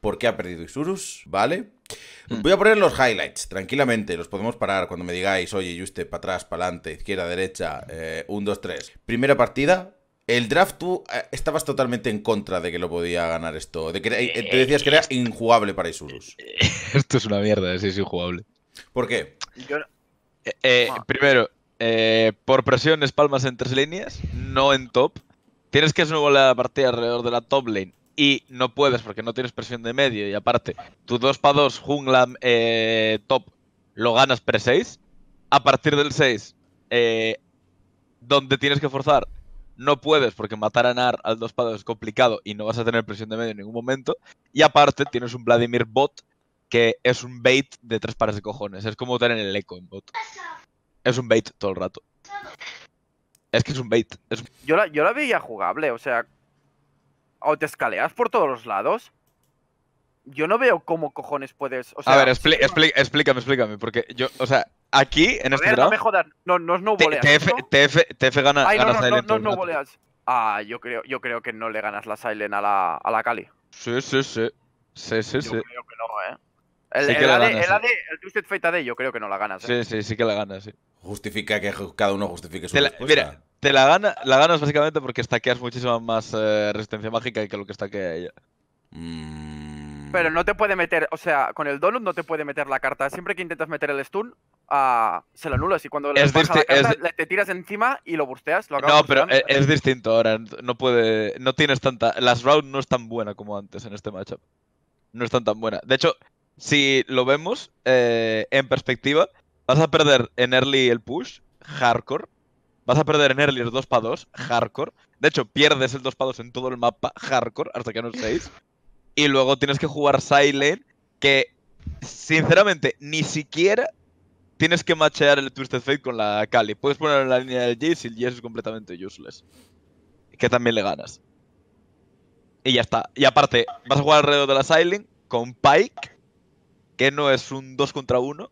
por qué ha perdido Isurus, ¿vale? Hmm. Voy a poner los highlights, tranquilamente, los podemos parar cuando me digáis, oye, usted para atrás, para adelante, izquierda, derecha, 1, 2, 3. Primera partida, el draft tú eh, estabas totalmente en contra de que lo podía ganar esto, de que eh, te decías que era eh, injugable para Isurus. Esto es una mierda, es injugable. ¿Por qué? Ah. primero, por presiones palmas en tres líneas, no en top. Tienes que hacer una la partida alrededor de la top lane y no puedes porque no tienes presión de medio y aparte tu 2 para 2 jungla eh, top lo ganas pre 6, a partir del 6 eh, donde tienes que forzar no puedes porque matar a Nar al 2 para 2 es complicado y no vas a tener presión de medio en ningún momento y aparte tienes un Vladimir bot que es un bait de tres pares de cojones, es como tener el eco en bot. Es un bait todo el rato. Es que es un bait. Yo, yo la veía jugable, o sea, o te escaleas por todos los lados. Yo no veo cómo cojones puedes. a ver, explícame, explícame, porque yo, o sea, aquí en este draft. No me jodas, no, no TF, ¿no? TF, TF gana, Ay, no, no, No, no, no Ah, yo creo, yo creo que no le ganas la Silent a la, a Cali. Sí, sí, sí. Sí, sí, yo Creo que no, eh. El, AD, el, Twisted Fate AD yo creo que no la ganas. ¿eh? Sí, sí, sí que la ganas, sí. Justifica que cada uno justifique su te Mira, te la, gana, la ganas básicamente porque stackeas muchísima más eh, resistencia mágica que lo que stackea ella. Mm. Pero no te puede meter, o sea, con el Donut no te puede meter la carta. Siempre que intentas meter el stun, ah, se lo anulas y cuando le bajas la carta, te tiras encima y lo bursteas. no, pero e-, es, distinto ahora. No puede, no tienes tanta. Las round no es tan buena como antes en este matchup no es tan buena. De hecho, si lo vemos eh, en perspectiva, vas a perder en early el push, hardcore. Vas a perder en early el 2 para 2 hardcore. De hecho, pierdes el 2x2 en todo el mapa, hardcore, hasta que no 6. Y luego tienes que jugar Silent, que sinceramente ni siquiera tienes que machear el Twisted Fate con la Kali. Puedes ponerlo en la línea del Jess y el es completamente useless. Que también le ganas. Y ya está. Y aparte, vas a jugar alrededor de la Silent con Pike que no es un 2 contra 1.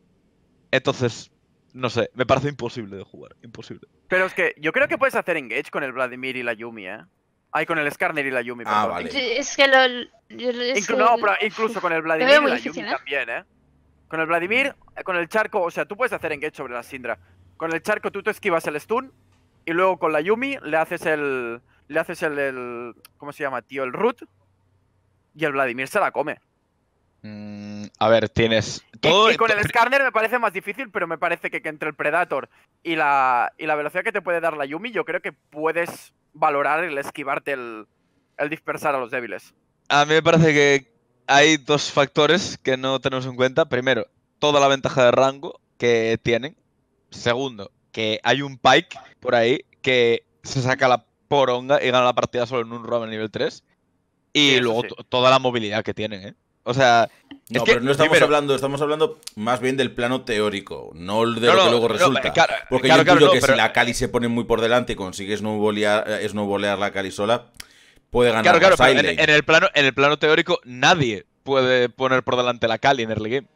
Entonces, no sé, me parece imposible de jugar, imposible. Pero es que yo creo que puedes hacer engage con el Vladimir y la Yumi, ¿eh? Ay, con el Skarner y la Yumi, Ah, vale. Es que lo... No, pero incluso con el Vladimir y la Yumi ¿eh? también, ¿eh? Con el Vladimir, con el Charco, o sea, tú puedes hacer engage sobre la Sindra. Con el Charco tú te esquivas el stun y luego con la Yumi le haces el... Le haces el... el ¿Cómo se llama, tío? El root. Y el Vladimir se la come. Mm, a ver, tienes. Todo... Y, con el Skarner me parece más difícil, pero me parece que, entre el Predator y la, y la velocidad que te puede dar la Yumi, yo creo que puedes valorar el esquivarte, el, dispersar a los débiles. A mí me parece que hay dos factores que no tenemos en cuenta. Primero, toda la ventaja de rango que tienen. Segundo, que hay un Pike por ahí que se saca la poronga y gana la partida solo en un round nivel 3. Y luego toda la movilidad que tienen, ¿eh? O sea. No, pero no estamos hablando, estamos hablando más bien del plano teórico, no de lo que luego eh, resulta. Eh, Porque yo creo que si la Cali se pone muy por delante y consigues no eh, la Cali sola, puede ganar claro, claro, en, el plano, en el plano teórico, nadie puede poner por delante la Cali en early game.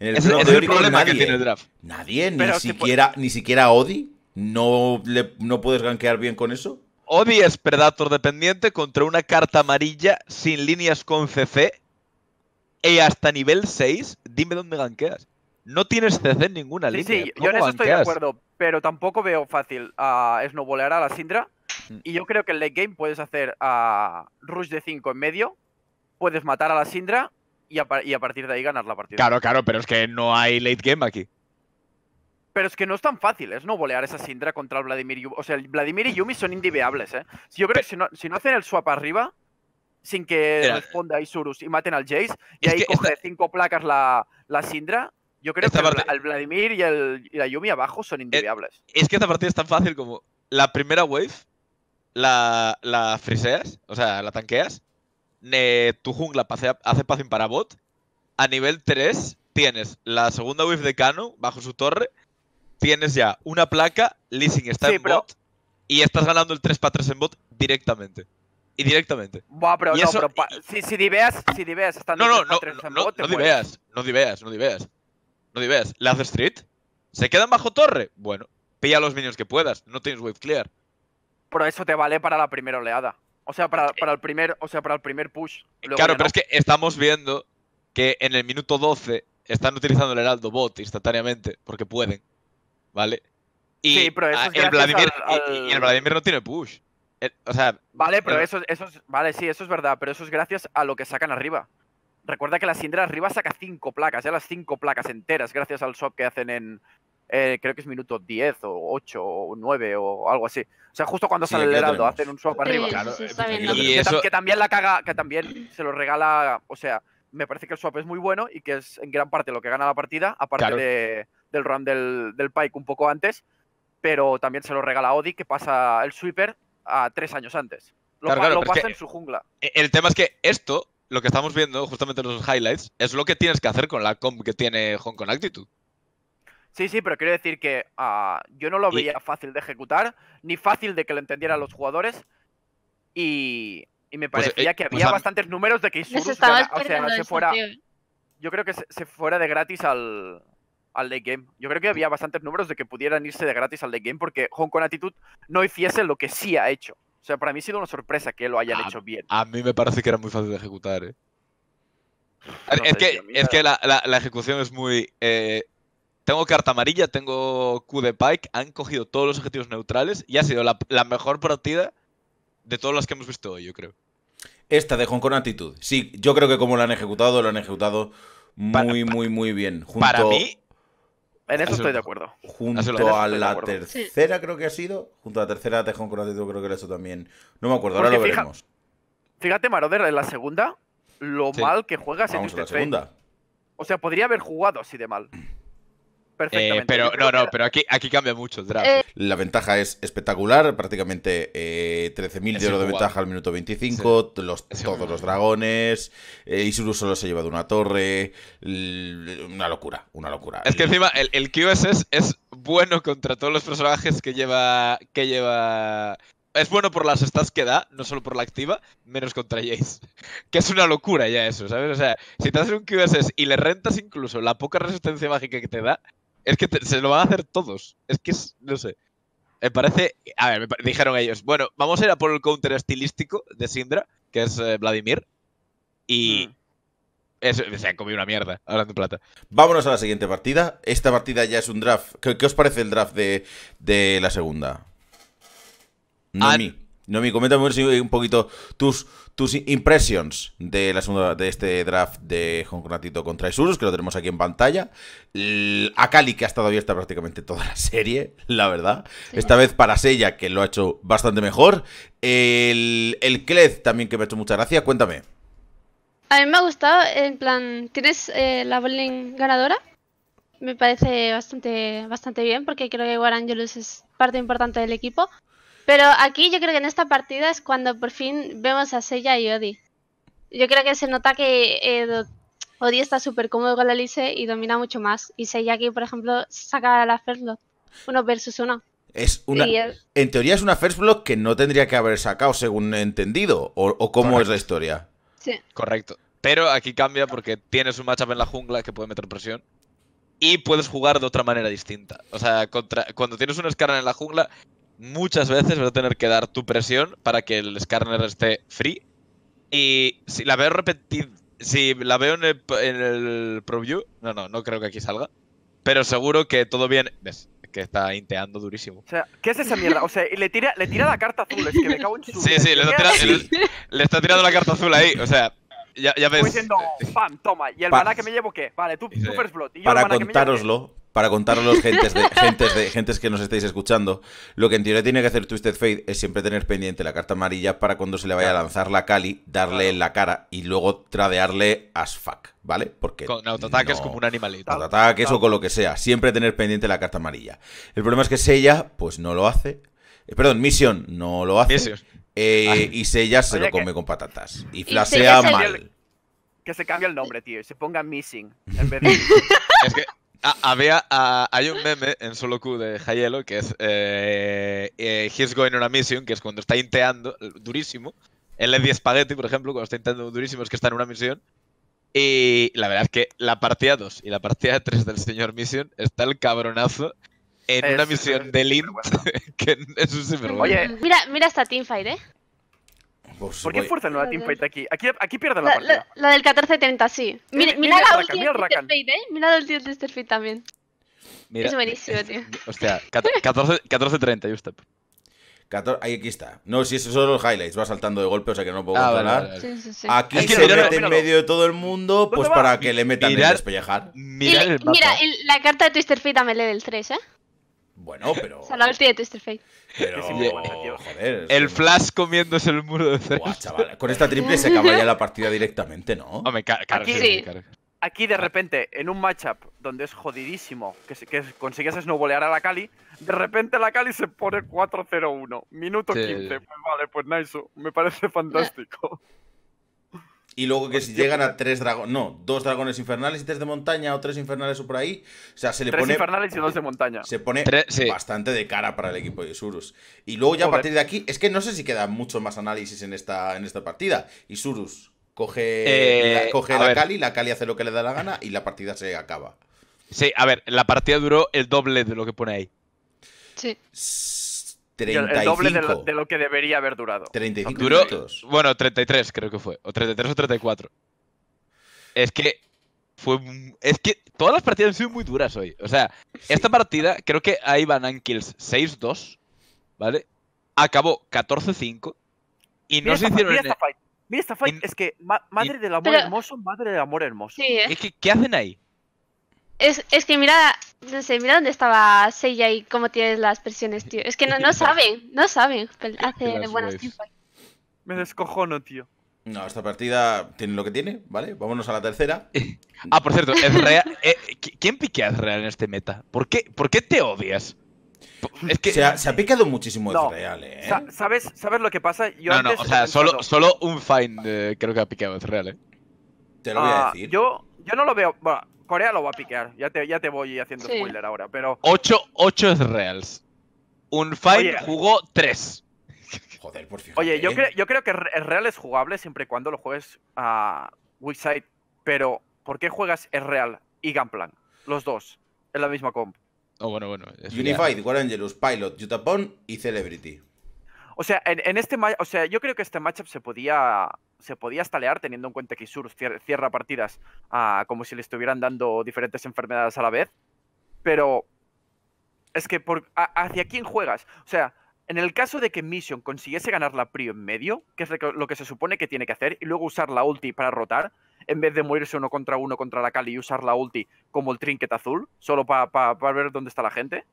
En el plano teórico, nadie, tiene draft. Nadie, ni siquiera, ni siquiera Odi. ¿No, ¿No puedes ganquear bien con eso? Odi es Predator dependiente contra una carta amarilla sin líneas con CC y hasta nivel 6, dime dónde ganqueas. No tienes CC en ninguna sí, Sí, yo en eso estoy de acuerdo, pero tampoco veo fácil a snowballear a la Sindra. Mm. Y yo creo que en late game puedes hacer a ah, Rush de 5 en medio, puedes matar a la Sindra y a, partir de ahí ganar la partida. Claro, claro, pero es que no hay late game aquí. Pero es que no es tan fácil, es ¿eh? no esa Sindra contra el Vladimir Yumi. O sea, el Vladimir y Yumi son indiveables, ¿eh? Yo creo que si no hacen el swap arriba, sin que responda a Isurus y maten al Jace. Y ahí coge cinco placas la, la Sindra. Yo creo que al Vladimir y, el, y la Yumi abajo son eh, inviables Es, que esta partida es tan fácil como la primera wave, la, friseas, o sea, la tanqueas. tu jungla hace pacing para bot. A nivel 3 tienes la segunda wave de Kano bajo su torre. Tienes ya una placa, leasing está en bot. Y estás ganando el 3 para 3 en bot directamente. Y directamente. Buah, pero, si, si si diveas están no, no, no, no, no, no, no diveas, no Street se quedan bajo torre. Bueno, pilla los minions que puedas. No tienes wave clear. Pero eso te vale para la primera oleada. O sea, para, eh. el primer, o sea, para el primer push. claro, pero es que estamos viendo que en el minuto 12 están utilizando el Heraldo bot instantáneamente porque pueden. ¿Vale? Y sí, pero eso es y el Vladimir no tiene push. Eh, vale, pero eso, eso es, vale, sí, eso es verdad, pero eso es gracias a lo que sacan arriba. Recuerda que la Sindra arriba saca cinco placas, ya las cinco placas enteras, gracias al swap que hacen en, eh, creo que es minuto 10 o 8 o 9 o algo así. O sea, justo cuando sale el hacen un swap arriba. y que, también la caga, que también se lo regala. O sea, me parece que el swap es muy bueno y que es en gran parte lo que gana la partida, aparte del run del, del Pike un poco antes. Pero también se lo regala a Odi, que pasa el sweeper tres años antes. Lo, pasa en su jungla. E-, el tema es que esto, lo que estamos viendo justamente en los highlights, es lo que tienes que hacer con la comp que tiene Hong Kong Actitude. Sí, sí, pero quiero decir que ah, yo no lo veía fácil de ejecutar, ni fácil de que lo entendieran los jugadores. Y, me pues, eh, parecía que pues había bastantes números de que Isurus o sea, se fuera. Yo creo que se, fuera de gratis al, al late game. Yo creo que había bastantes números de que pudieran irse de gratis al late game porque Hong Kong Attitude no hiciese lo que sí ha hecho. O sea, para mí ha sido una sorpresa que lo hayan ah, hecho bien. A mí me parece que era muy fácil de ejecutar, ¿eh? es, que, la, ejecución es muy... Eh, tengo carta amarilla, tengo Q de Pike, han cogido todos los objetivos neutrales y ha sido la, mejor partida de todas las que hemos visto hoy, yo creo. Esta de Hong Kong Attitude. Sí, yo creo que como la han ejecutado, lo han ejecutado muy, muy, muy bien. Para mí, en eso, estoy de acuerdo. Junto a la tercera, creo que ha sido. Junto a la tercera Tejón con creo que era eso también. No me acuerdo, ahora lo veremos. Fíjate, Maroder, en la segunda, lo mal que juegas Vamos en la segunda O sea, podría haber jugado así de mal. Eh, pero no, no, pero aquí, aquí cambia mucho el draft. Eh. La ventaja es espectacular, prácticamente 13.000 eh, de de ventaja al minuto 25, todos los dragones, Isuru solo se ha llevado una torre, una locura, una locura. Es que encima el, el es, bueno contra todos los personajes que lleva... Que lleva... Es bueno por las stats que da, no solo por la activa, menos contra Jace. Que es una locura ya eso, ¿sabes? O sea, si te haces un QSS y le rentas incluso la poca resistencia mágica que te da, es que se lo van a hacer todos. Es que es, no sé. Me parece. A ver, me, dijeron ellos. Bueno, vamos a ir a por el counter estilístico de Sindra, que es eh, Vladimir. Y. Mm. se han comido una mierda, de plata. Vámonos a la siguiente partida. Esta partida ya es un draft. ¿Qué, os parece el draft de, la segunda? Ah, no, Nomi, coméntame un poquito tus, tus impressions de, la segunda, de este draft de contra Isurus, que lo tenemos aquí en pantalla. A Cali, que ha estado abierta prácticamente toda la serie, la verdad. Esta vez para Sella, que lo ha hecho bastante mejor. El, el Kled también, que me ha hecho mucha gracia. Cuéntame. A mí me ha gustado, en plan, ¿tienes eh, la Bolin ganadora? Me parece bastante, bastante bien, porque creo que Angelus es parte importante del equipo. Pero aquí yo creo que en esta partida es cuando por fin vemos a Seya y Odi. Yo creo que se nota que eh, Odie Odi está súper cómodo con la lice y domina mucho más. Y Seiya aquí, por ejemplo, saca a la First Uno versus uno. Es una, En teoría es una First blood que no tendría que haber sacado, según he entendido. ¿O, cómo es la historia? Sí. Correcto. Pero aquí cambia porque tienes un matchup en la jungla que puede meter presión y puedes jugar de otra manera distinta. O sea, contra, cuando tienes un escarna en la jungla, muchas veces vas a tener que dar tu presión para que el Skarner esté free. Y si la veo repetida, si la veo en el, preview… no, no, no creo que aquí salga. Pero seguro que todo bien. ¿Ves? que está inteando durísimo. O sea, ¿qué es esa mierda? O sea, le tira, le tira la carta azul, es que cago en su. Sí, sí, le está, tirando, la carta azul ahí, o sea. Ya, ya ves. Estoy diciendo, fantoma toma. ¿Y el maná que me llevo qué? Vale, tú, tú Para contároslo, para contaros a los gentes de, gentes de gentes que nos estáis escuchando, lo que en teoría tiene que hacer Twisted Fate es siempre tener pendiente la carta amarilla para cuando se le vaya a lanzar la Kali, darle en la cara y luego tradearle as fuck, ¿vale? Porque con autoataques como un animalito. Autoataques o con lo que sea, siempre tener pendiente la carta amarilla. El problema es que Sella pues no lo hace. Eh, perdón, Mission no lo hace. Eh, ah. y Sella se lo come con patatas y flasea mal. Que se cambie el nombre, tío, se ponga Missing en vez de... es que Ah, había, ah, hay un meme en solo Q de Hayelo que es eh, eh, He's going on a mission, que es cuando está inteando durísimo. El Eddie Spaghetti, por ejemplo, cuando está inteando durísimo es que está en una misión. Y la verdad es que la partida 2 y la partida 3 del señor Mission está el cabronazo en una misión de Lint que es un Oye, mira, mira esta teamfight, ¿eh? ¿Por qué fuerza no nueva teamfight aquí? Aquí, aquí pierde la, partida. La, del 1430 sí. Mira, la última de ¿eh? Mira la última de Mr. también. Mira, es buenísimo, eh, tío. Hostia, 14-30, Justep. ahí aquí está. No, si esos son los highlights, va saltando de golpe, o sea que no puedo ah, Aquí que se mete en medio de todo el mundo, pues para que le metan en el despellejar. Mira, la carta de Twister Fate a melee del 3, ¿eh? Bueno, pero. Salado el tío de Pero, joder. El Flash comiéndose el muro de cero. Buah, chaval. Con esta triple se acaba ya la partida directamente, ¿no? aquí, sí. aquí, de repente, en un matchup donde es jodidísimo que, que conseguías snowbolear a la Cali, de repente la Cali se pone 4-0-1. Minuto 15. Pues vale, pues nice. Me parece fantástico. Y luego que si llegan a pues. tres dragones, no, dos dragones infernales y tres de montaña o tres infernales o por ahí, o sea, se le tres pone... infernales y dos de montaña. Se pone bastante de cara para el equipo de Isurus. Y luego ya a partir de aquí, es que no sé si queda mucho más análisis en esta, en esta partida. Isurus coge, eh, la, coge la Kali la kali hace lo que le da la gana y la partida se acaba. Sí, a ver, la partida duró el doble de lo que pone ahí. Sí el doble de lo, que debería haber durado. 35 minutos. Bueno, 33 creo que fue. O 33 o 34. Es que fue es que todas las partidas han sido muy duras hoy. O sea, esta partida creo que ahí van Ankils 6-2, ¿vale? Acabó 14-5 y no se hicieron mira, esta fight. mira esta fight, es que madre del amor hermoso, madre del amor hermoso. ¿eh? ¿qué hacen ahí? es, que mira, no sé, mira dónde estaba Seiya y cómo tienes las presiones, tío. Es que no, no saben, no saben. Hace buenas tiempos. Me descojono, tío. No, esta partida tiene lo que tiene, ¿vale? Vámonos a la tercera. ah, por cierto, eh, ¿quién piquea a Ezreal en este meta? ¿Por qué, te odias? Es que... se, ha, piqueado muchísimo Ezreal, ¿eh? ¿Sabes, lo que pasa? Yo no, no, o sea, solo, solo un find eh, creo que ha piqueado Ezreal, ¿eh? Te lo voy a ah, decir. yo, no lo veo. Corea lo va a piquear. Ya te, ya te voy haciendo spoiler ahora, pero. 8, es reals. Un fight jugó 3. Joder, por Oye, ¿Eh? yo, creo que el real es jugable siempre y cuando lo juegues a Wixite, Pero, ¿por qué juegas el real y Gunplan? Los dos, en la misma comp. Oh, bueno, bueno. Unified, War Angelus, Pilot, Yutapon y Celebrity. O sea, en, este o sea, yo creo que este matchup se podía se podía estalear teniendo en cuenta que Isur cierra partidas ah, como si le estuvieran dando diferentes enfermedades a la vez. Pero es que por, hacia quién juegas. O sea, en el caso de que Mission consiguiese ganar la Prio en medio, que es lo que se supone que tiene que hacer, y luego usar la ulti para rotar, en vez de morirse uno contra uno contra la Kali y usar la ulti como el trinket azul, solo para ver dónde está la gente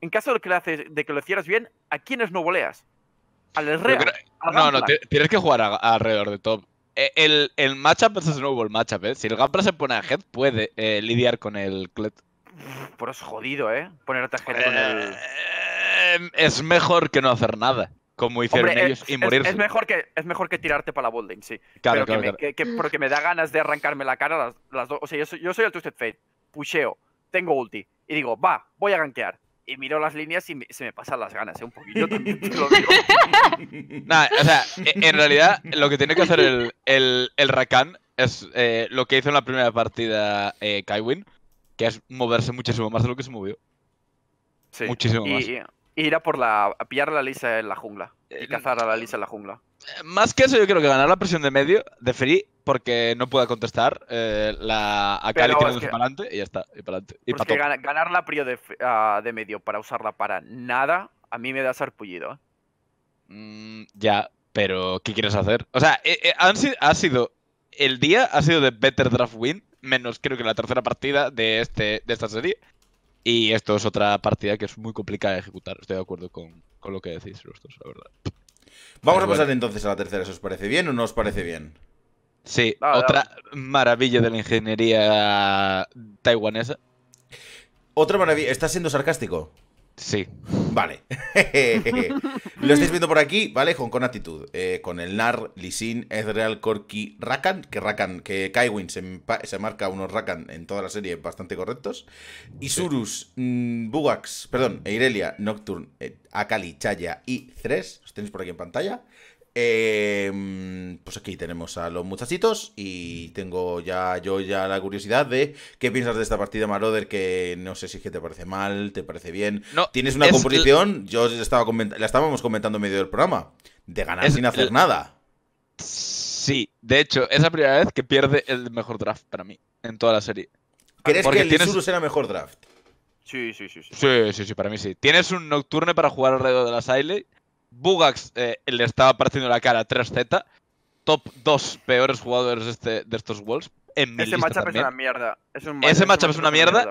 en caso de que lo, haces, de que lo hicieras bien, ¿a quiénes no voleas? Al no, no, tienes que jugar alrededor de top. Eh, el, el matchup es snowball matchup, ¿eh? Si el Gampra se pone a head, puede eh, lidiar con el Clet. Pero es jodido, ¿eh? Ponerte a head con el. Eh, es mejor que no hacer nada, como hicieron ellos, y morir Es, mejor que, es mejor que tirarte para la bolding, sí. Claro, claro, porque me da ganas de arrancarme la cara las, dos. O sea, yo soy, yo soy el Twisted Fate, pusheo, tengo ulti, y digo, va, voy a gankear y miro las líneas y se me pasan las ganas, ¿eh? un poquito también lo digo. o sea, e, en realidad lo que tiene que hacer el, el, Rakan es eh, lo que hizo en la primera partida eh, Kaiwin, que es moverse muchísimo más de lo que se movió. Muchísimo más ir a por la pillar la Lisa en la jungla y eh, cazar a la Lisa en la jungla. Eh, más que eso, yo creo que ganar la presión de medio de Free porque no pueda contestar eh, la Akali tiene un para adelante y ya está, y para ganar la prio ah, de, medio para usarla para nada, a mí me da sarpullido. Mm, ya, pero ¿qué quieres hacer? O sea, ha sido el día ha sido de Better Draft Win, menos creo que la tercera partida de, este, de esta serie. Y esto es otra partida que es muy complicada de ejecutar. Estoy de acuerdo con, lo que decís vosotros, la verdad. Vamos a pasar entonces a la tercera. ¿Os parece bien o no os parece bien? Sí, otra maravilla de la ingeniería taiwanesa. Otra maravilla. ¿Estás siendo sarcástico? Sí. Vale. Lo estáis viendo por aquí, ¿vale? Con, con actitud. Eh, con el Nar, Lisin, Ezreal, Corki, Rakan. Que Rakan, que Kaiwin se, se, marca unos Rakan en toda la serie bastante correctos. Isurus, mm, Bugax, perdón, Eirelia, Nocturne, eh, Akali, Chaya y Thresh. Los tenéis por aquí en pantalla. Eh, pues aquí tenemos a los muchachitos y tengo ya yo ya la curiosidad de qué piensas de esta partida Maroder, que no sé si que te parece mal, te parece bien. No, Tienes una composición, yo estaba la estábamos comentando en medio del programa, de ganar sin hacer nada. Sí, de hecho, es la primera vez que pierde el mejor draft para mí en toda la serie. ¿Crees que el tienes... Isurus era mejor draft? Sí sí sí, sí, sí, sí. para mí sí. Tienes un nocturne para jugar alrededor de la Siley Bugax eh, le estaba partiendo la cara 3Z. Top 2 peores jugadores este, de estos Wolves. En Ese matchup es una mierda. match, ese matchup es una mierda.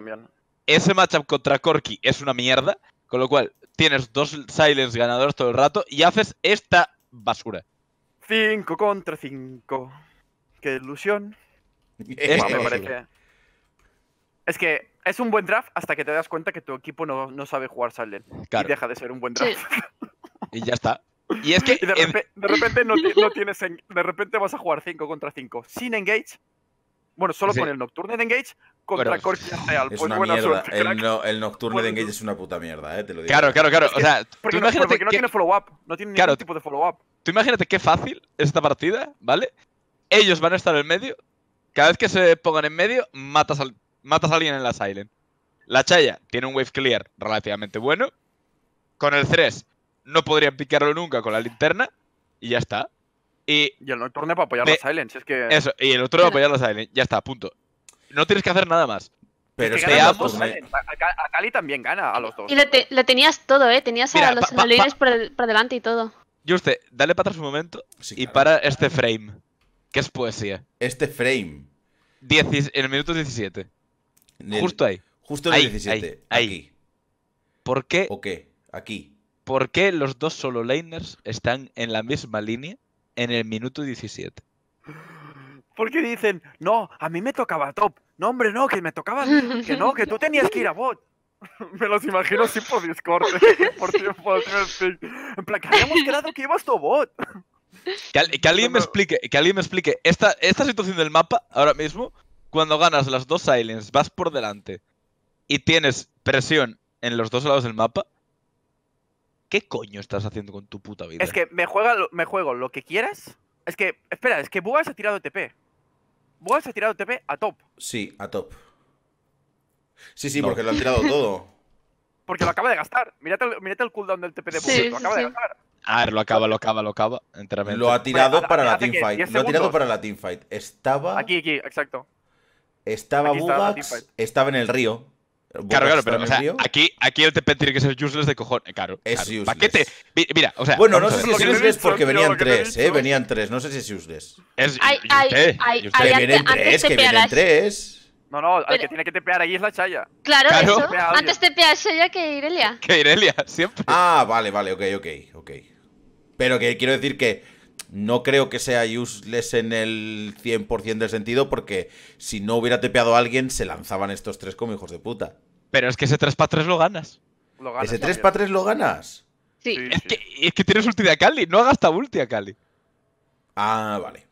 ese matchup contra Corky es una mierda. Con lo cual, tienes dos silence ganadores todo el rato y haces esta basura. 5 contra 5. Qué ilusión. Es, que es un buen draft hasta que te das cuenta que tu equipo no, sabe jugar Silent. Y deja de ser un buen draft. Y ya está. Y es que. de, repente no, tienes. vas a jugar 5 contra 5 sin engage. Bueno, solo con el Nocturne de Engage contra bueno, Real. Pues una buena mierda. el, Nocturne de Engage es una puta mierda, eh, te lo digo. Claro, claro, claro. O sea, porque, tú imagínate que no tiene follow-up. No tiene ningún tipo de follow-up. Tú imagínate qué fácil es esta partida, ¿vale? Ellos van a estar en medio. Cada vez que se pongan en medio, matas, a alguien en la Silent. La Chaya tiene un wave clear relativamente bueno. Con el 3 no podrían picarlo nunca con la linterna y ya está. Y, y el para apoyar los Silence, es que... Eso, y el otro para apoyar los Silence, ya está, punto. No tienes que hacer nada más. Pero A Cali también gana a los dos. Y lo, tenías todo, ¿eh? Tenías a los líderes por, delante y todo. y usted dale para atrás un momento y para este frame, que es poesía. Este frame. en el minuto 17. justo ahí. Justo en el ahí, 17. aquí. ¿Por qué? ¿O qué? Aquí. ¿Por qué los dos solo laners están en la misma línea en el minuto 17? Porque dicen, no, a mí me tocaba top. No, hombre, no, que me tocaba. Que no, que tú tenías que ir a bot. me los imagino así por Discord. por tiempo, En plan, que habíamos quedado que ibas tu bot. Que, alguien me explique, que alguien me explique esta, esta situación del mapa ahora mismo, cuando ganas las dos islands, vas por delante y tienes presión en los dos lados del mapa, ¿qué coño estás haciendo con tu puta vida? Es que me, juega, me juego lo que quieras. Es que, espera, es que se ha tirado TP. se ha tirado TP a top. Sí, a top. Sí, sí, porque lo ha tirado todo. Porque lo acaba de gastar. Mírate el, cooldown del TP de Bugas. lo acaba de gastar. A ah, ver, lo acaba, lo acaba, lo acaba. Lo ha tirado para la teamfight. Lo ha tirado para la teamfight. Estaba. Aquí, aquí, exacto. Estaba aquí estaba en el río. Claro, claro, pero aquí, aquí el TP tiene que ser useless de cojones, Claro. Es useless. Paquete. Mira, o sea. Bueno, no sé si es useless porque venían tres, ¿eh? Venían tres. No sé si es useless. Es. useless que vienen tres, que vienen tres. No, no, el que tiene que tepear allí es la Chaya. Claro, eso. Antes Antes tepea Chaya que Irelia. Que Irelia, siempre. Ah, vale, vale, ok, ok, ok. Pero que quiero decir que no creo que sea useless en el 100% del sentido porque si no hubiera tepeado a alguien se lanzaban estos tres como hijos de puta. Pero es que ese 3x3 lo ganas. ese 3x3 lo ganas. Sí. es, Que, tienes ulti de Cali, no hagas esta ulti a Cali. Ah, vale.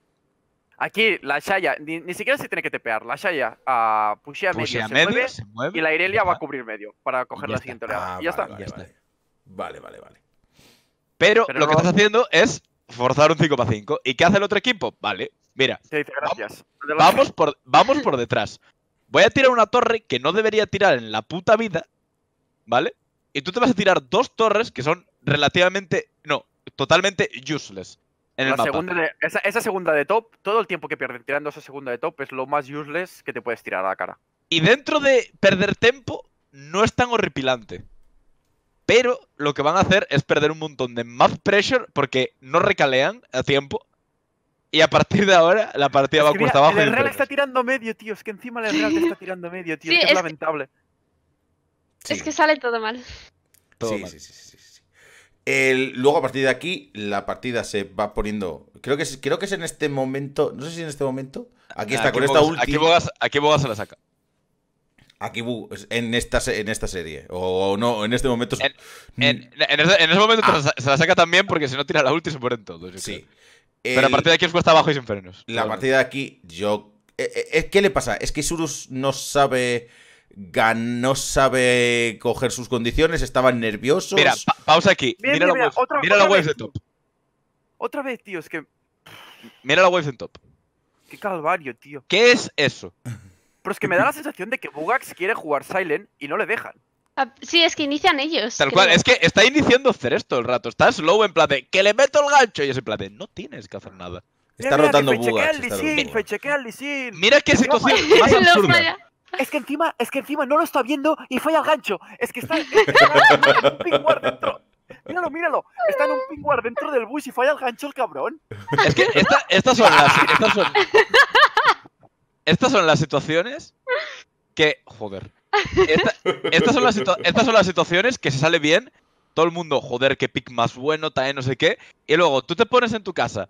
Aquí la Shaya, ni, siquiera se tiene que tepear. La Shaya a ah, pushea, medio, se, mueve, y la Irelia va a cubrir medio para coger la siguiente oleada. Ah, ya, está. Vale, Vale, vale, Pero, lo que estás haciendo es forzar un 5 para 5. ¿Y qué hace el otro equipo? Vale, mira. Vamos, por, vamos por detrás. Voy a tirar una torre que no debería tirar en la puta vida, ¿vale? Y tú te vas a tirar dos torres que son relativamente. No, totalmente useless. En el mapa. esa, esa, segunda de top, todo el tiempo que pierdes tirando esa segunda de top es lo más useless que te puedes tirar a la cara. Y dentro de perder tiempo, no es tan horripilante. Pero lo que van a hacer es perder un montón de math pressure porque no recalean a tiempo. Y a partir de ahora la partida va a cuesta abajo. El Real está tirando medio, tío. Es que encima el Real está tirando medio, tío. es, lamentable. Es que sale todo mal. Todo sí, mal. sí, sí, sí. luego a partir de aquí la partida se va poniendo. Creo que es, creo que es en este momento. No sé si en este momento. Aquí está, con esta última. Aquí Bogas, aquí Bogas se la saca. Aquí, en esta, en esta serie. O no, en este momento. En, en, ese, momento ah. se, la, saca también porque si no tira la ulti se mueren todos. Sí. Pero a partir de aquí os cuesta abajo y sin frenos. La partida de aquí, yo. Eh, eh, eh, ¿Qué le pasa? Es que surus no sabe. No sabe coger sus condiciones, estaban nerviosos. Mira, pausa aquí. mira, la wave de top. Otra vez, tío, es que. Mira la wave de top. Qué calvario, tío. ¿Qué es eso? Pero es que me da la sensación de que Bugax quiere jugar Silent y no le dejan. Ah, sí, es que inician ellos. Tal cual, es que está iniciando Ceres todo el rato. Está slow en plan que le meto el gancho y ese en plan no tienes que hacer nada. Está rotando Bugax. Fechequea al Mira que situación más absurda. Es que encima, es que encima no lo está viendo y falla el gancho. Es que está, en un dentro. Míralo, míralo. Está en un pingüar dentro del bus y falla el gancho el cabrón. Es que esta, estas son las. Estas son las situaciones que. Joder. estas, son las estas son las situaciones que se sale bien. Todo el mundo, joder, qué pick más bueno, tae no sé qué. Y luego tú te pones en tu casa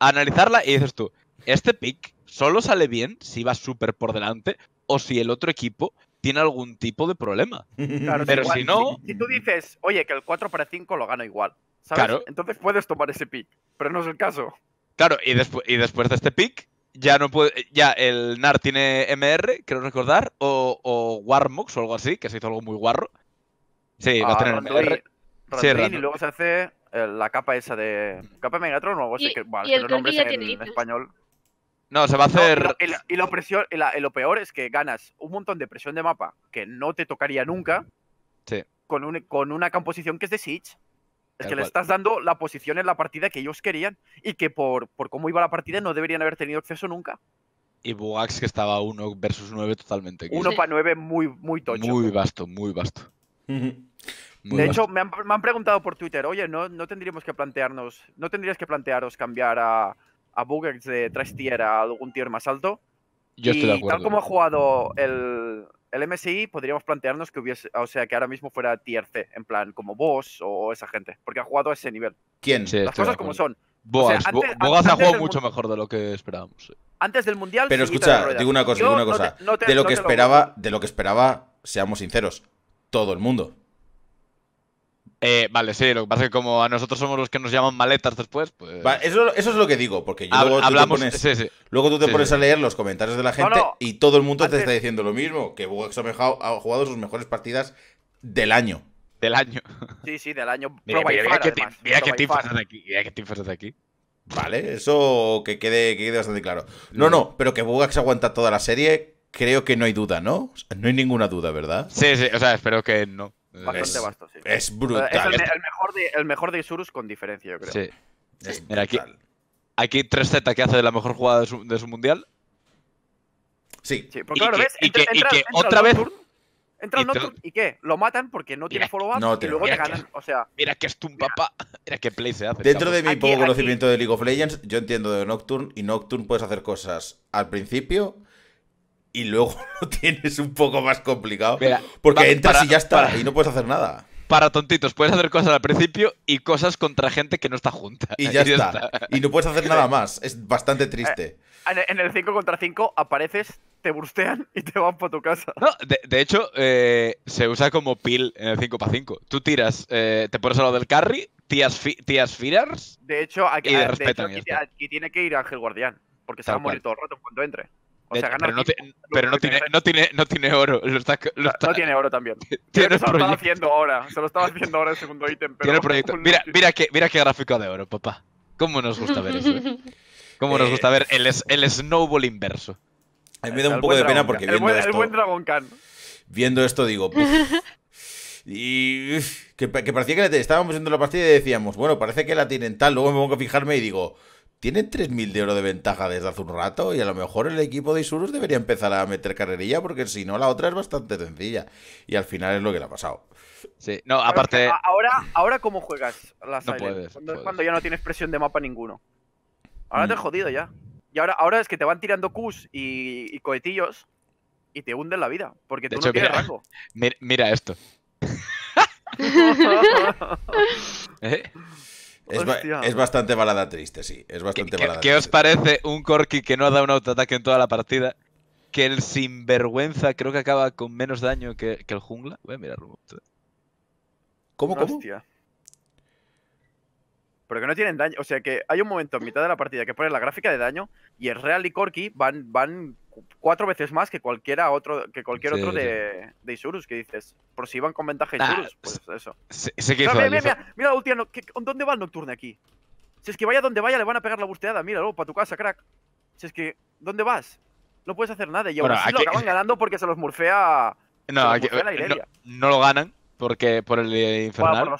a analizarla y dices tú: Este pick solo sale bien si va súper por delante o si el otro equipo tiene algún tipo de problema. Claro, Pero si no. Si, tú dices, oye, que el 4 para 5 lo gano igual, Claro. Entonces puedes tomar ese pick. Pero no es el caso. Claro, y, y después de este pick, ya no puede. Ya el NAR tiene MR, creo recordar, o, o Warmox o algo así, que se hizo algo muy guarro. Sí, va a tener ah, MR. sí, y luego se hace eh, la capa esa de. ¿Capa Megatron o algo así? Que, el nombre en, español. No, se va a hacer. y, lo, presión, lo, peor es que ganas un montón de presión de mapa que no te tocaría nunca. Sí. Con, con una composición que es de Siege. Es que le estás dando la posición en la partida que ellos querían y que por, por cómo iba la partida no deberían haber tenido acceso nunca. Y Bugax que estaba 1 versus 9 totalmente. 1 para 9 muy, muy tocho. Muy vasto, muy vasto. de hecho, me han, preguntado por Twitter, oye, no, no tendríamos que plantearnos, no tendrías que plantearos cambiar a, a Bugax de 3 tier a algún tier más alto. Yo y estoy de acuerdo. Tal como ha jugado el, el MSI podríamos plantearnos que hubiese, o sea, que ahora mismo fuera tier en plan como vos o esa gente, porque ha jugado a ese nivel. ¿Quién? Las cosas como son. Boas, ha jugado mucho mejor de lo que esperábamos. Antes del mundial. Pero escucha, digo una cosa, una cosa. de lo que esperaba, de lo que esperaba, seamos sinceros, todo el mundo. Eh, vale, sí, lo que pasa es que como a nosotros somos los que nos llaman maletas después, pues... eso, es lo que digo, porque yo luego, hablamos, tú te pones, luego tú te pones a leer los comentarios de la gente y todo el mundo te está diciendo lo mismo, que Bugax ha, jugado sus mejores partidas del año. Del año. Sí, sí, del año. Mira, mira, que, tifas aquí, Vale, eso que quede, bastante claro. No, mm. no, pero que Bugax aguanta toda la serie, creo que no hay duda, ¿no? no hay ninguna duda, ¿verdad? Sí, sí, o sea, espero que no. Bastante es, sí. Es brutal. Es el, mejor de, el Isurus con diferencia, yo creo. Sí. Mira, aquí, aquí 3Z que hace de la mejor jugada de su, mundial. Sí. porque y claro, que, ves, entra, otra vez. entra el Nocturne y qué? Lo matan porque no tiene follow-up no y luego te ganan. o sea, mira que es tu papá. Mira qué play se hace. Dentro de mi poco conocimiento de League of Legends, yo entiendo de Nocturne y Nocturne puedes hacer cosas al principio y luego lo tienes un poco más complicado. porque entras y ya está, y no puedes hacer nada. Para tontitos, puedes hacer cosas al principio y cosas contra gente que no está junta. Y ya, está. Y no puedes hacer nada más. Es bastante eh, triste. En el 5 contra 5 apareces, te burstean y te van por tu casa. de, hecho, eh, se usa como pil en el 5 para 5. Tú tiras, eh, te pones a lo del carry, tías, tías firars. De hecho, aquí, y ah, tiene que ir Ángel Guardián, porque se va a morir todo el rato cuando entre pero, no, tiene, no, tiene, no tiene oro. Lo está, lo está... No tiene oro también. Se lo estaba haciendo ahora. Se lo estaba haciendo ahora el segundo ítem. Mira, mira, qué, mira qué gráfico de oro, papá. ¿Cómo nos gusta ver eso? Eh. ¿Cómo nos gusta eh, ver el, el snowball inverso? A mí me da un poco de pena porque viendo el buen, esto... El buen Dragon Khan. Viendo esto digo... y... Que, parecía que estábamos viendo la partida y decíamos, bueno, parece que la tienen tal. Luego me pongo a fijarme y digo... Tienen 3.000 de oro de ventaja desde hace un rato y a lo mejor el equipo de Isurus debería empezar a meter carrerilla porque si no la otra es bastante sencilla y al final es lo que le ha pasado. Sí, no, aparte... ahora, ahora cómo juegas la no puedes, cuando, ya no tienes presión de mapa ninguno. Ahora te has mm. jodido ya. Y ahora, ahora es que te van tirando Qs y, cohetillos y te hunden la vida porque tú no tienes mira, rango. Mira, esto. ¿Eh? Es, bastante balada triste, sí. Es bastante ¿Qué, balada os parece un Corki que no ha dado un autoataque en toda la partida? Que el sinvergüenza creo que acaba con menos daño que, el jungla. Voy a mirarlo. ¿Cómo, cómo? pero que no tienen daño. O sea que hay un momento en mitad de la partida que pone la gráfica de daño y el Real y Corki van, van cuatro veces más que cualquiera otro que cualquier otro de, Isurus que dices por si iban con ventaja ah, Isurus pues eso mira, mira, última ¿dónde va el Nocturne aquí? si es que vaya donde vaya le van a pegar la busteada luego para tu casa crack si es que ¿dónde vas? no puedes hacer nada y aún lo acaban ganando porque se los murfea no, eh, no, lo ganan porque por el eh, infernal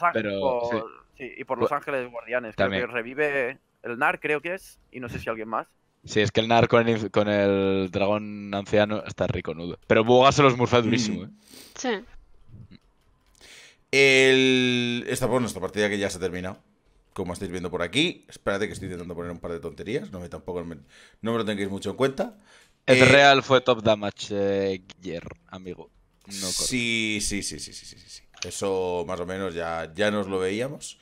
sí. y por pues Los Ángeles Guardianes que revive el NAR creo que es y no sé si alguien más Sí, es que el Nar con el, dragón anciano está rico nudo. Pero Boga se los murfa durísimo, ¿eh? Sí. El... Esta, bueno, nuestra partida que ya se ha terminado. Como estáis viendo por aquí. Espérate que estoy intentando poner un par de tonterías. No me, tampoco no lo tengáis mucho en cuenta. El eh, Real fue top damage, eh, amigo. sí, sí, sí, sí, sí, sí, Eso más o menos ya, ya nos lo veíamos.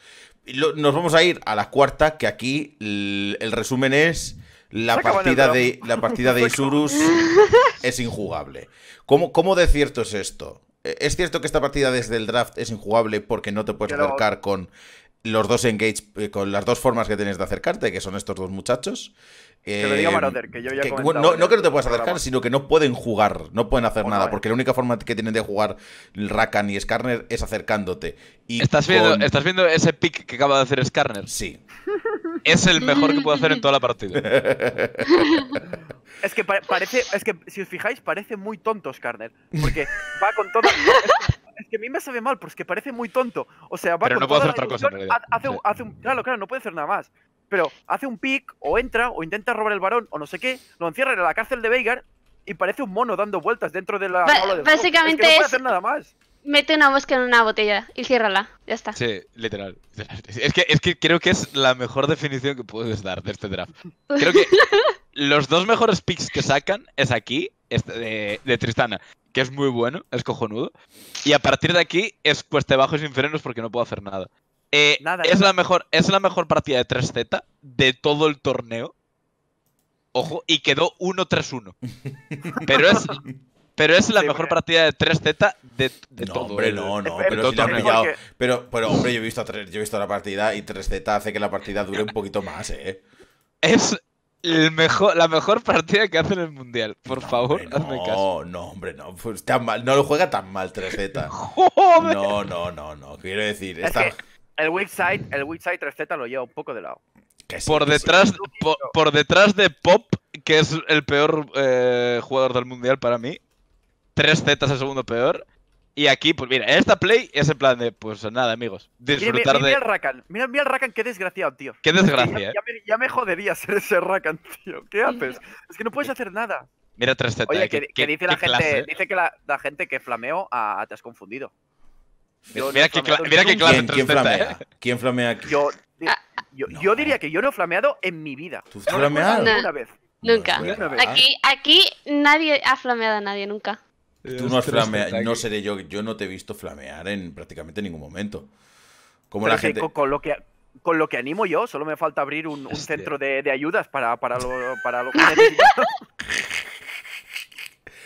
nos vamos a ir a la cuarta, que aquí el resumen es la partida, de, la partida de Isurus es injugable. ¿Cómo, de cierto es esto? Eh, ¿Es cierto que esta partida desde el draft es injugable porque no te puedes acercar con los dos engage, eh, con las dos formas que tienes de acercarte, que son estos dos muchachos? no, no que no te puedas acercar, sino que no pueden jugar, no pueden hacer nada, porque la única forma que tienen de jugar Rakan y Skarner es acercándote. ¿Estás, viendo, ¿Estás viendo ese pick que acaba de hacer Skarner? Sí. es el mejor que puedo hacer en toda la partida. Es que parece, es que si os fijáis, parece muy tonto Skarner. Porque va con todo… Es que, a mí me sabe mal, porque parece muy tonto. O sea, va pero no puede hacer otra cosa Hace, un, claro, claro, no puede hacer nada más. Pero hace un pick, o entra, o intenta robar el varón, o no sé qué, lo encierra en la cárcel de Veigar y parece un mono dando vueltas dentro de la. básicamente es, hacer nada más mete una mosca en una botella y ciérrala. Ya está. Sí, literal. Es, que, creo que es la mejor definición que puedes dar de este draft. Creo que los dos mejores picks que sacan es aquí, este de, de, Tristana, que es muy bueno, es cojonudo. Y a partir de aquí es cueste bajo sin frenos porque no puedo hacer nada. Eh, es, La mejor, es la mejor partida de 3Z de todo el torneo. Ojo, y quedó 1-3-1. Pero es pero es la mejor partida de 3Z de, de no, Hombre, eh. no, no, pero, hombre, yo he, visto la partida y 3Z hace que la partida dure un poquito más, ¿eh? Es la mejor partida que hace en el mundial. Por favor, hazme caso. No, no, hombre, no. Pues no lo juega tan mal 3Z. No, no, no, no. Quiero decir, el weak el 3Z lo lleva un poco de lado. por, detrás, detrás de Pop, que es el peor eh, jugador del mundial para mí, tres zetas al segundo peor. Y aquí, pues mira, esta play es en plan de, pues nada, amigos, disfrutar mira, mira, de... Mira Rakan, mira, mira el Rakan, qué desgraciado, tío. Qué desgracia, ya, eh. ya, me, jodería ser ese Rakan, tío. ¿Qué haces? Es que no puedes hacer nada. Mira tres zetas. Oye, eh, que, dice, la gente, eh. dice que la, gente que flameo, ah, ah, te has confundido. mira, que qué, clase quién ¿quién flamea? Eh. ¿Quién flamea aquí? Ah. Yo, yo, diría que yo no he flameado en mi vida. ¿Tú has flameado? Una vez. Nunca. Aquí, aquí nadie ha flameado a nadie, nunca. Eh, Tú no has flameado, no seré yo, yo no te he visto flamear en prácticamente ningún momento. Como la gente... Con, lo que, animo yo, solo me falta abrir un, centro de, ayudas para, para lo, para que necesito.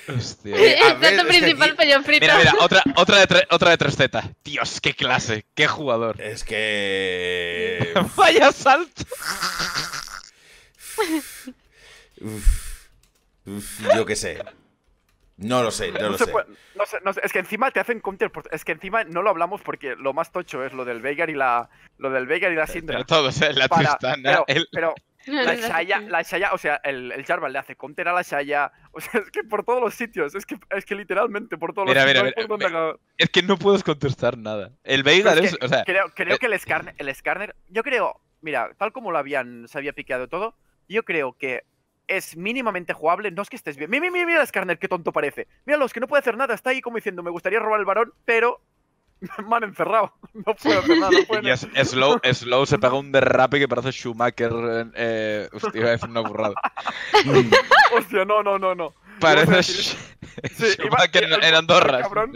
Hostia. Eh, el principal Mira, mira, otra, otra, de otra de 3Z. Dios, qué clase, qué jugador. Es que. Eh, Vaya salto. yo qué sé. No lo sé, no, lo sé. Es que encima te hacen counter. Es que encima no lo hablamos porque lo más tocho es lo del Veigar y la. Lo del Veigar y la síndrome Pero todo, o sea, la Pero, la Shaya, la Shaya, o sea, el, el Jarvan le hace counter a la Shaya. O sea, es que por todos los sitios. Es que, es que literalmente por todos los sitios. Es que no puedes contestar nada. El Veigar es. creo, eh, que el Scarner, el Yo creo. Mira, tal como lo habían. Se había piqueado todo. Yo creo que es mínimamente jugable, no es que estés bien. Mira, mira, mira, Skarner, qué tonto parece. Mira, los que no puede hacer nada, está ahí como diciendo, me gustaría robar el varón, pero me han encerrado. No puedo hacer nada. No Y es, Slow, Slow, se pega un derrape que parece Schumacher. Eh, hostia, iba una burrada. hostia, no, no, no, no. Parece sí, Schumacher en, Andorra. El, cabrón,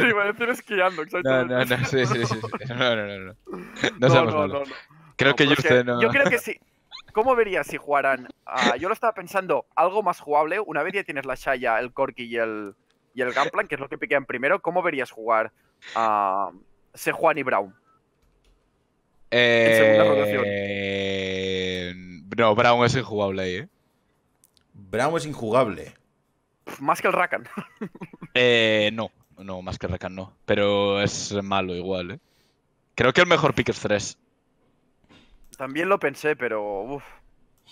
el iba a decir esquiando, No, no, no, sí, sí, sí. No, no, no. No, no, Creo que yo no. Yo creo que sí. ¿Cómo verías si jugaran? yo lo estaba pensando, algo más jugable. Una vez ya tienes la Shaya, el Corky y el, y el que es lo que piquean primero, ¿cómo verías jugar a Se Sejuani y Brown? En segunda rotación. Eh, no, Brown es injugable ahí, ¿eh? Brown es injugable. más que el Rakan. eh, no, no, más que el Rakan no. Pero es malo igual, ¿eh? Creo que el mejor pick es 3. También lo pensé, pero. Uf.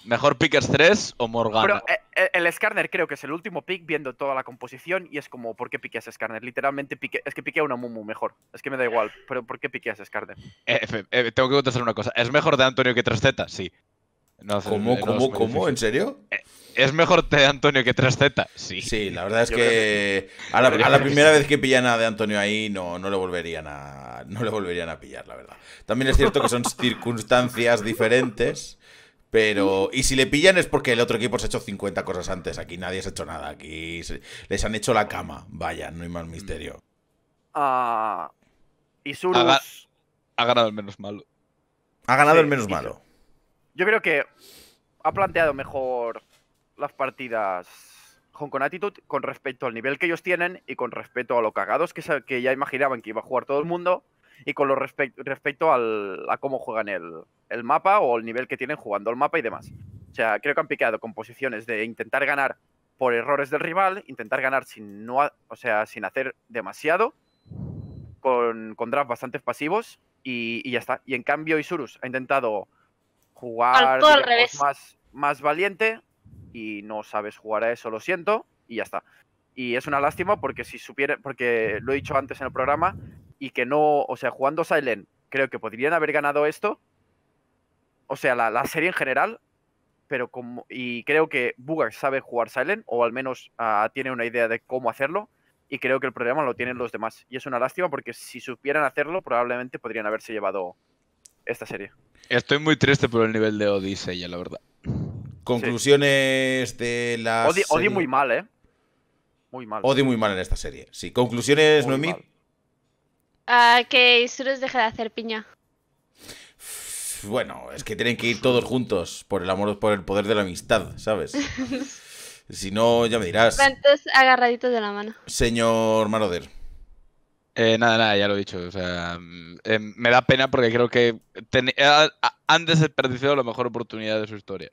¿Mejor Pickers 3 o Morgana? Pero, eh, eh, el Skarner creo que es el último pick viendo toda la composición y es como, ¿por qué piqueas Skarner? Literalmente es que pique a una Mumu mejor. Es que me da igual, pero ¿por qué piqueas Skarner? Eh, tengo que contestar una cosa. ¿Es mejor de Antonio que 3Z? Sí. ¿Cómo, cómo, cómo? ¿En serio? ¿Es mejor T de Antonio que 3Z? Sí. Sí, la verdad es que, A, la, primera vez que pillan a de Antonio ahí no, no, le volverían a, no le volverían a pillar, la verdad. También es cierto que son circunstancias diferentes, pero... Y si le pillan es porque el otro equipo se ha hecho 50 cosas antes. Aquí nadie se ha hecho nada. Aquí les han hecho la cama. Vaya, no hay más misterio. Ah, y Isurus... ha, ha, ganado el menos malo. Ha ganado el menos malo. Yo creo que ha planteado mejor las partidas con, con attitude con respecto al nivel que ellos tienen y con respecto a lo cagados que, que ya imaginaban que iba a jugar todo el mundo y con lo respecto al, a cómo juegan el, mapa o el nivel que tienen jugando el mapa y demás. O sea, creo que han picado con posiciones de intentar ganar por errores del rival, intentar ganar sin no, o sea, sin hacer demasiado, con, con drafts bastante pasivos y, y, ya está. Y en cambio Isurus ha intentado jugar más, más valiente, y no sabes jugar a eso, lo siento, y ya está. Y es una lástima porque si supiera, porque lo he dicho antes en el programa, y que no, o sea, jugando Silent, creo que podrían haber ganado esto, o sea, la, serie en general, pero como, y creo que Bugar sabe jugar Silent, o al menos ah, tiene una idea de cómo hacerlo, y creo que el problema lo tienen los demás. Y es una lástima porque si supieran hacerlo, probablemente podrían haberse llevado esta serie. Estoy muy triste por el nivel de Odyssey, la verdad. Conclusiones de la. Odio muy mal, ¿eh? Muy mal. Odio muy mal en esta serie. Sí. Conclusiones, Noemí. Ah, que Isurus deja de hacer piña. Bueno, es que tienen que ir todos juntos por el amor, por el poder de la amistad, ¿sabes? si no, ya me dirás. agarraditos de la mano? Señor Maroder. Eh, nada, nada, ya lo he dicho. O sea, eh, me da pena porque creo que han desperdiciado la mejor oportunidad de su historia.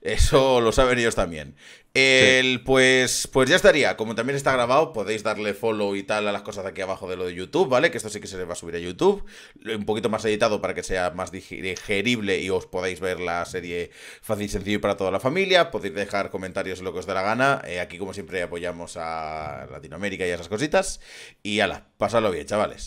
Eso lo saben ellos también. El, pues, pues ya estaría. Como también está grabado, podéis darle follow y tal a las cosas aquí abajo de lo de YouTube, ¿vale? Que esto sí que se va a subir a YouTube. Un poquito más editado para que sea más digerible y os podáis ver la serie fácil y sencillo para toda la familia. Podéis dejar comentarios lo que os dé la gana. Eh, aquí, como siempre, apoyamos a Latinoamérica y a esas cositas. Y ala, pasadlo bien, chavales.